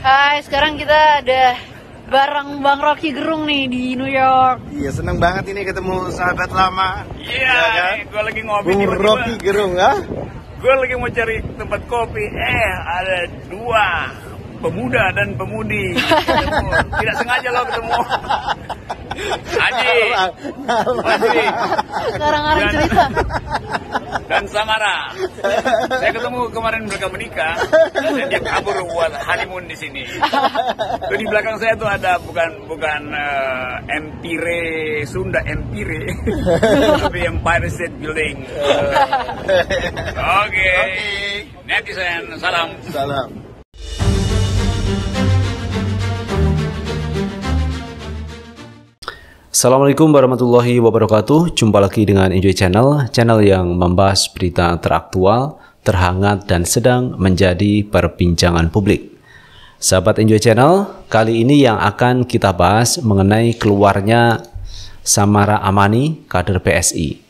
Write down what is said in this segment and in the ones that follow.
Hai, sekarang kita ada bareng Bang Rocky Gerung nih di New York. Iya, seneng banget ini ketemu sahabat lama. Iya, ya, kan? gue lagi ngopi di uh, Rocky Gerung, ya? Ah? Gue lagi mau cari tempat kopi, eh ada dua pemuda dan pemudi tidak sengaja lo ketemu Aji Aji sekarang ngarang cerita dan Samara saya ketemu kemarin mereka menikah dan dia kabur buat honeymoon di sini itu di belakang saya tuh ada bukan bukan uh, empire Sunda empire tapi empire state building oke okay. netizen salam salam Assalamualaikum warahmatullahi wabarakatuh. Jumpa lagi dengan Enjoy Channel, channel yang membahas berita teraktual, terhangat, dan sedang menjadi perbincangan publik. Sahabat Enjoy Channel, kali ini yang akan kita bahas mengenai keluarnya Samara Amani, kader PSI.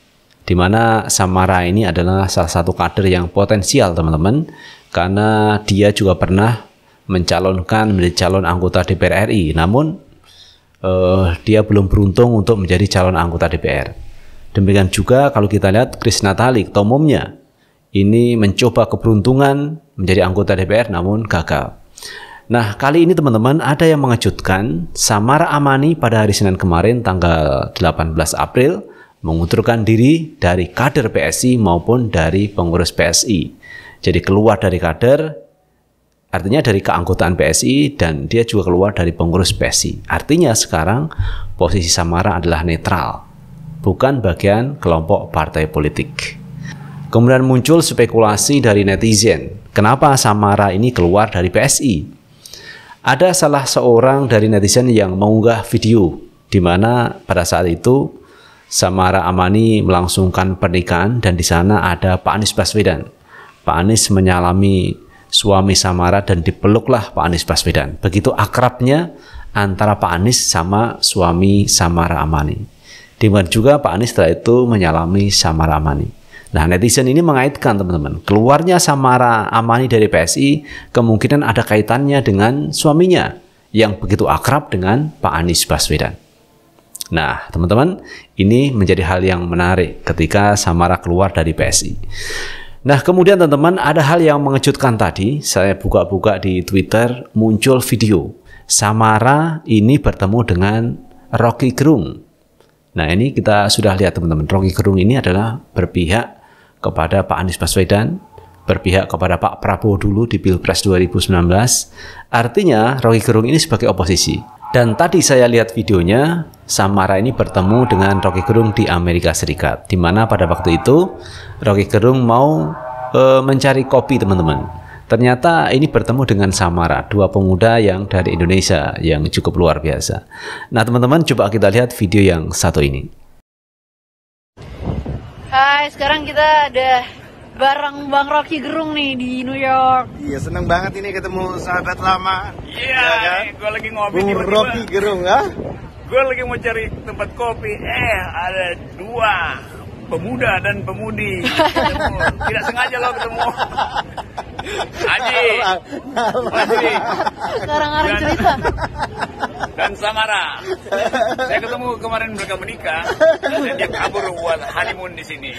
Di mana Samara ini adalah salah satu kader yang potensial, teman-teman, karena dia juga pernah mencalonkan menjadi calon anggota DPR RI, namun eh, dia belum beruntung untuk menjadi calon anggota DPR. Demikian juga kalau kita lihat Chris Natali, ketua umumnya, ini mencoba keberuntungan menjadi anggota DPR namun gagal. Nah, kali ini teman-teman ada yang mengejutkan Samara Amani pada hari Senin kemarin tanggal 18 April mengundurkan diri dari kader PSI maupun dari pengurus PSI. Jadi keluar dari kader Artinya dari keanggotaan PSI dan dia juga keluar dari pengurus PSI. Artinya sekarang posisi Samara adalah netral, bukan bagian kelompok partai politik. Kemudian muncul spekulasi dari netizen, kenapa Samara ini keluar dari PSI? Ada salah seorang dari netizen yang mengunggah video di mana pada saat itu Samara Amani melangsungkan pernikahan dan di sana ada Pak Anies Baswedan. Pak Anies menyalami suami Samara dan dipeluklah Pak Anies Baswedan. Begitu akrabnya antara Pak Anies sama suami Samara Amani. Dimana juga Pak Anies setelah itu menyalami Samara Amani. Nah, netizen ini mengaitkan teman-teman, keluarnya Samara Amani dari PSI kemungkinan ada kaitannya dengan suaminya yang begitu akrab dengan Pak Anies Baswedan. Nah, teman-teman, ini menjadi hal yang menarik ketika Samara keluar dari PSI. Nah, kemudian teman-teman ada hal yang mengejutkan tadi, saya buka-buka di Twitter muncul video Samara ini bertemu dengan Rocky Gerung. Nah, ini kita sudah lihat teman-teman. Rocky Gerung ini adalah berpihak kepada Pak Anies Baswedan, berpihak kepada Pak Prabowo dulu di Pilpres 2019. Artinya Rocky Gerung ini sebagai oposisi. Dan tadi saya lihat videonya, Samara ini bertemu dengan Rocky Gerung di Amerika Serikat, di mana pada waktu itu Rocky Gerung mau e, mencari kopi teman-teman. Ternyata ini bertemu dengan Samara, dua pemuda yang dari Indonesia yang cukup luar biasa. Nah teman-teman, coba kita lihat video yang satu ini. Hai, sekarang kita ada bareng Bang Rocky Gerung nih di New York. Iya, seneng banget ini ketemu sahabat lama. Iya, Yeah, kan? gue lagi ngopi Bung Rocky -tiba. Gerung, ya. Ah? Gue lagi mau cari tempat kopi, eh ada dua pemuda dan pemudi Tidak sengaja lo ketemu. Aji. Aji. Sekarang-arang cerita. Dan Samara. Saya ketemu kemarin mereka menikah. Dan dia kabur buat honeymoon di sini.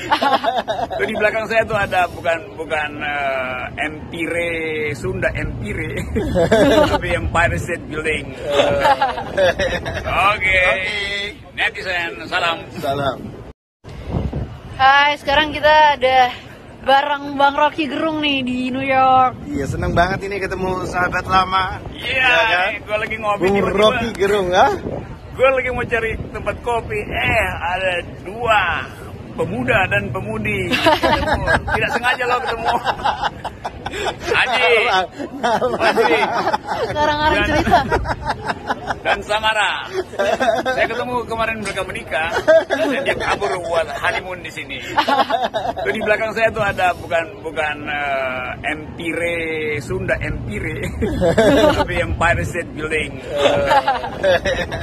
Itu di belakang saya tuh ada bukan bukan uh, empire Sunda empire, tapi Empire State Building. Oke. Okay. Okay. Netizen, salam. Salam. Hai, sekarang kita ada bareng Bang Rocky Gerung nih di New York. Iya, seneng banget ini ketemu sahabat lama. Iya, ya, kan? Eh, gue lagi ngopi di Rocky Gerung, ya? Ah? Gue lagi mau cari tempat kopi, eh ada dua pemuda dan pemudi Tidak sengaja lo ketemu. Aji. Aji. Ngarang-ngarang cerita. Dan Samara. Saya ketemu kemarin mereka menikah. Dan dia kabur buat honeymoon di sini. Jadi di belakang saya tuh ada bukan bukan uh, empire Sunda empire, tapi Empire State Building. Oke.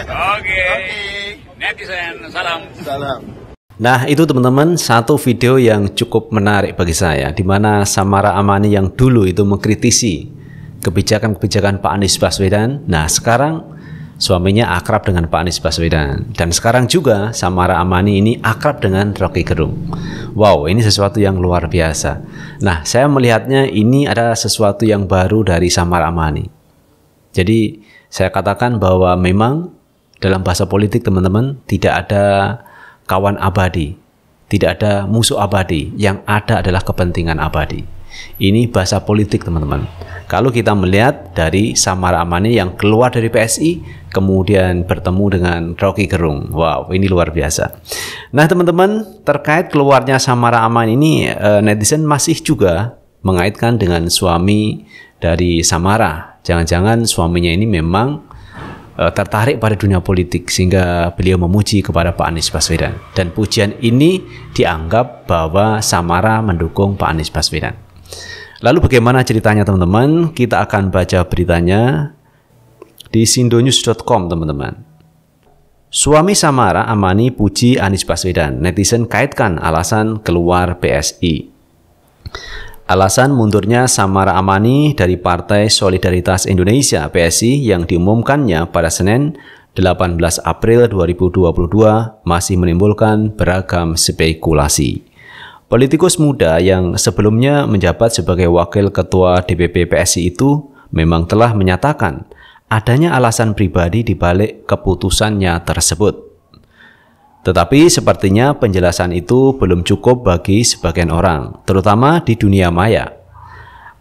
Okay. okay. Netizen, salam. Salam. Nah itu teman-teman satu video yang cukup menarik bagi saya di mana Samara Amani yang dulu itu mengkritisi kebijakan-kebijakan Pak Anies Baswedan. Nah sekarang suaminya akrab dengan Pak Anies Baswedan dan sekarang juga Samara Amani ini akrab dengan Rocky Gerung. Wow ini sesuatu yang luar biasa. Nah saya melihatnya ini adalah sesuatu yang baru dari Samara Amani. Jadi saya katakan bahwa memang dalam bahasa politik teman-teman tidak ada kawan abadi, tidak ada musuh abadi, yang ada adalah kepentingan abadi. Ini bahasa politik teman-teman. Kalau kita melihat dari Samara Amani yang keluar dari PSI, kemudian bertemu dengan Rocky Gerung. Wow, ini luar biasa. Nah teman-teman, terkait keluarnya Samara Amani ini, eh, netizen masih juga mengaitkan dengan suami dari Samara. Jangan-jangan suaminya ini memang uh, tertarik pada dunia politik sehingga beliau memuji kepada Pak Anies Baswedan dan pujian ini dianggap bahwa Samara mendukung Pak Anies Baswedan. Lalu bagaimana ceritanya teman-teman? Kita akan baca beritanya di sindonews.com teman-teman. Suami Samara Amani puji Anies Baswedan. Netizen kaitkan alasan keluar PSI. Alasan mundurnya Samara Amani dari Partai Solidaritas Indonesia PSI yang diumumkannya pada Senin 18 April 2022 masih menimbulkan beragam spekulasi. Politikus muda yang sebelumnya menjabat sebagai wakil ketua DPP PSI itu memang telah menyatakan adanya alasan pribadi di balik keputusannya tersebut. Tetapi sepertinya penjelasan itu belum cukup bagi sebagian orang, terutama di dunia maya.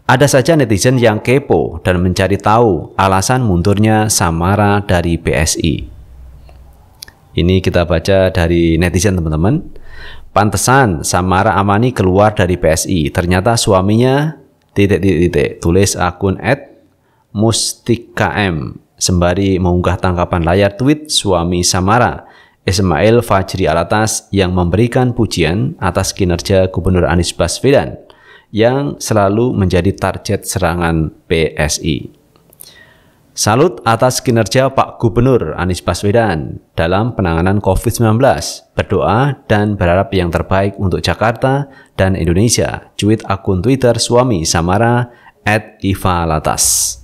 Ada saja netizen yang kepo dan mencari tahu alasan mundurnya Samara dari PSI. Ini kita baca dari netizen teman-teman. Pantesan Samara Amani keluar dari PSI. Ternyata suaminya titik titik titik tulis akun at mustikam sembari mengunggah tangkapan layar tweet suami Samara Ismail Fajri Alatas yang memberikan pujian atas kinerja Gubernur Anies Baswedan yang selalu menjadi target serangan PSI. Salut atas kinerja Pak Gubernur Anies Baswedan dalam penanganan COVID-19. Berdoa dan berharap yang terbaik untuk Jakarta dan Indonesia. Cuit akun Twitter suami Samara at Iva Latas.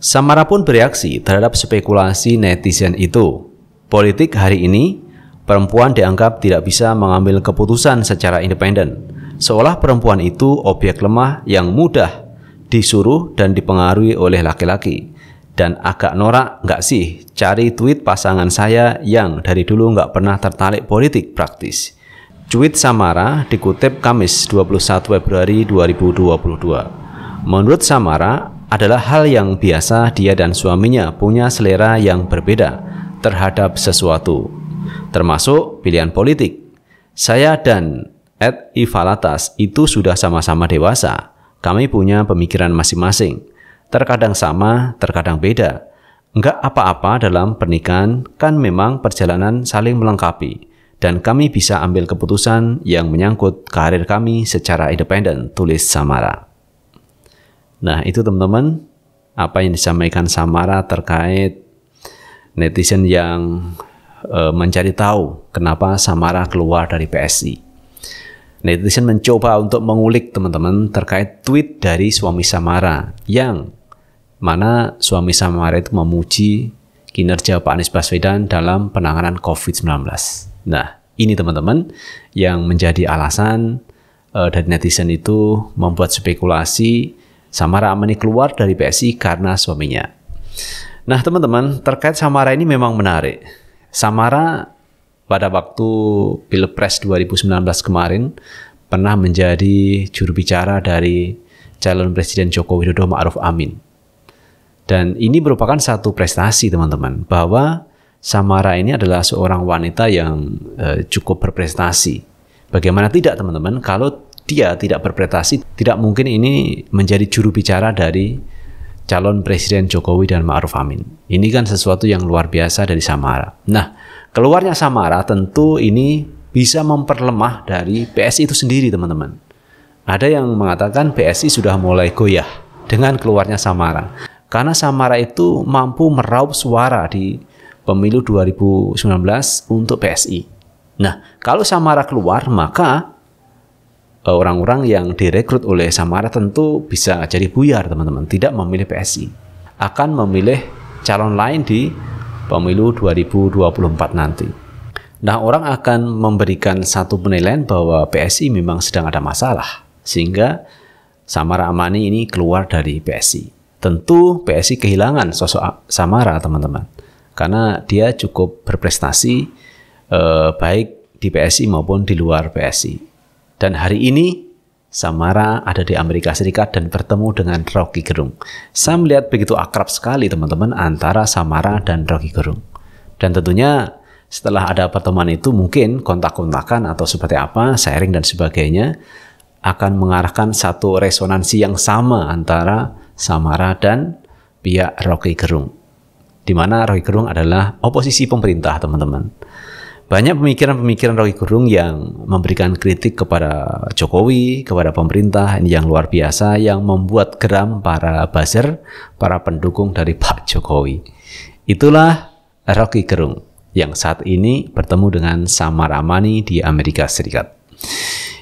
Samara pun bereaksi terhadap spekulasi netizen itu politik hari ini, perempuan dianggap tidak bisa mengambil keputusan secara independen, seolah perempuan itu objek lemah yang mudah disuruh dan dipengaruhi oleh laki-laki. Dan agak norak nggak sih cari tweet pasangan saya yang dari dulu nggak pernah tertarik politik praktis. Cuit Samara dikutip Kamis 21 Februari 2022. Menurut Samara, adalah hal yang biasa dia dan suaminya punya selera yang berbeda terhadap sesuatu, termasuk pilihan politik. Saya dan Ed Ivalatas itu sudah sama-sama dewasa. Kami punya pemikiran masing-masing. Terkadang sama, terkadang beda. Enggak apa-apa dalam pernikahan kan memang perjalanan saling melengkapi dan kami bisa ambil keputusan yang menyangkut karir kami secara independen, tulis Samara. Nah, itu teman-teman apa yang disampaikan Samara terkait netizen yang e, mencari tahu kenapa Samara keluar dari PSI. Netizen mencoba untuk mengulik teman-teman terkait tweet dari suami Samara yang mana suami Samara itu memuji kinerja Pak Anies Baswedan dalam penanganan COVID-19. Nah, ini teman-teman yang menjadi alasan e, dari netizen itu membuat spekulasi Samara Amani keluar dari PSI karena suaminya. Nah teman-teman terkait Samara ini memang menarik. Samara pada waktu Pilpres 2019 kemarin pernah menjadi juru bicara dari calon Presiden Joko Widodo Ma'ruf Amin. Dan ini merupakan satu prestasi teman-teman bahwa Samara ini adalah seorang wanita yang eh, cukup berprestasi. Bagaimana tidak teman-teman kalau dia tidak berprestasi tidak mungkin ini menjadi juru bicara dari calon presiden Jokowi dan Ma'ruf Amin. Ini kan sesuatu yang luar biasa dari Samara. Nah, keluarnya Samara tentu ini bisa memperlemah dari PSI itu sendiri, teman-teman. Ada yang mengatakan PSI sudah mulai goyah dengan keluarnya Samara. Karena Samara itu mampu meraup suara di pemilu 2019 untuk PSI. Nah, kalau Samara keluar, maka Eh, orang-orang yang direkrut oleh Samara tentu bisa jadi buyar teman-teman tidak memilih PSI akan memilih calon lain di pemilu 2024 nanti nah orang akan memberikan satu penilaian bahwa PSI memang sedang ada masalah sehingga Samara Amani ini keluar dari PSI tentu PSI kehilangan sosok Samara teman-teman karena dia cukup berprestasi eh, baik di PSI maupun di luar PSI dan hari ini Samara ada di Amerika Serikat dan bertemu dengan Rocky Gerung. Saya melihat begitu akrab sekali teman-teman antara Samara dan Rocky Gerung. Dan tentunya setelah ada pertemuan itu mungkin kontak-kontakan atau seperti apa, sharing dan sebagainya akan mengarahkan satu resonansi yang sama antara Samara dan pihak Rocky Gerung. Dimana Rocky Gerung adalah oposisi pemerintah, teman-teman banyak pemikiran-pemikiran Rocky Gerung yang memberikan kritik kepada Jokowi, kepada pemerintah yang luar biasa yang membuat geram para buzzer, para pendukung dari Pak Jokowi. Itulah Rocky Gerung yang saat ini bertemu dengan Samaramani di Amerika Serikat.